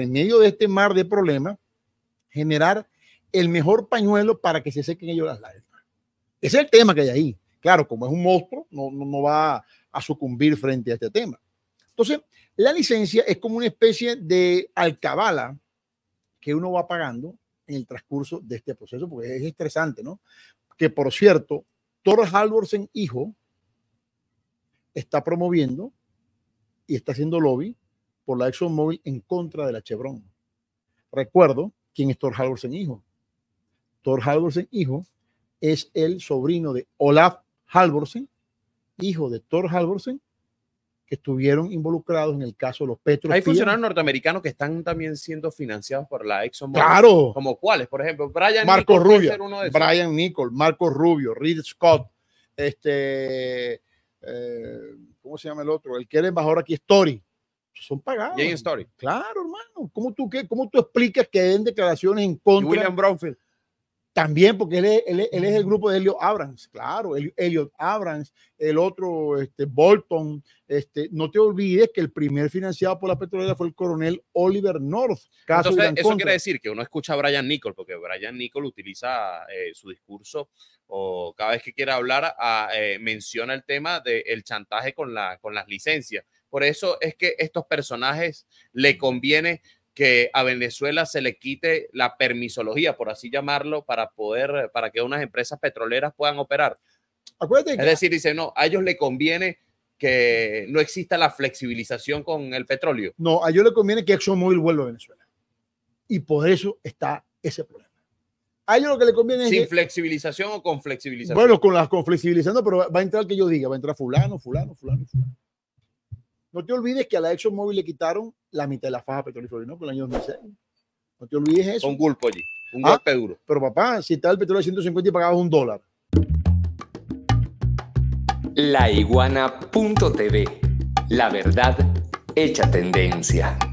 en medio de este mar de problemas, generar el mejor pañuelo para que se sequen ellos las lágrimas. Ese es el tema que hay ahí. Claro, como es un monstruo, no, no, va a sucumbir frente a este tema. Entonces, la licencia es como una especie de alcabala que uno va pagando en el transcurso de este proceso, porque es estresante, ¿no? Que por cierto, Thor Halvorsen, hijo, está promoviendo y está haciendo lobby por la ExxonMobil en contra de la Chevron. Recuerdo quién es Thor Halvorsen hijo. Thor Halvorsen hijo es el sobrino de Olaf Halvorsen, hijo de Thor Halvorsen, que estuvieron involucrados en el caso de los petróleos. Hay funcionarios norteamericanos que están también siendo financiados por la ExxonMobil. Claro. Como cuáles, por ejemplo, Brian Marco Rubio, Brian Marco Rubio, Reed Scott, este, eh, ¿cómo se llama el otro? El que era embajador aquí es pues, son pagados. story. Claro, hermano. ¿Cómo tú, qué, cómo tú explicas que den declaraciones en contra? William Brownfield. También, porque él es, el mm. grupo de Elliot Abrams, claro, Elliot Abrams, el otro, este, Bolton, este, no te olvides que el primer financiado por la petrolera fue el coronel Oliver North. Entonces, eso quiere decir que uno escucha a Brian Nichol, porque Brian Nichol utiliza eh, su discurso o cada vez que quiere hablar eh, menciona el tema del chantaje con, la, con las licencias. Por eso es que estos personajes le conviene que a Venezuela se le quite la permisología, por así llamarlo, para poder, para que unas empresas petroleras puedan operar. Acuérdate Es decir, dice, no, a ellos le conviene que no exista la flexibilización con el petróleo. No, a ellos le conviene que ExxonMobil vuelva a Venezuela. Y por eso está ese problema. A ellos lo que le conviene ¿Sin es... ¿Sin flexibilización o con flexibilización? Bueno, con las con flexibilizando, pero va a entrar que yo diga, va a entrar fulano, fulano, fulano, fulano. No te olvides que a la ExxonMobil le quitaron la mitad de la faja petrolífera ¿no? por el año 2006. No te olvides eso. Un golpe allí, un ah, golpe duro. Pero papá, si está el petróleo a 150 y pagabas un dólar. La iguana.tv. La verdad hecha tendencia.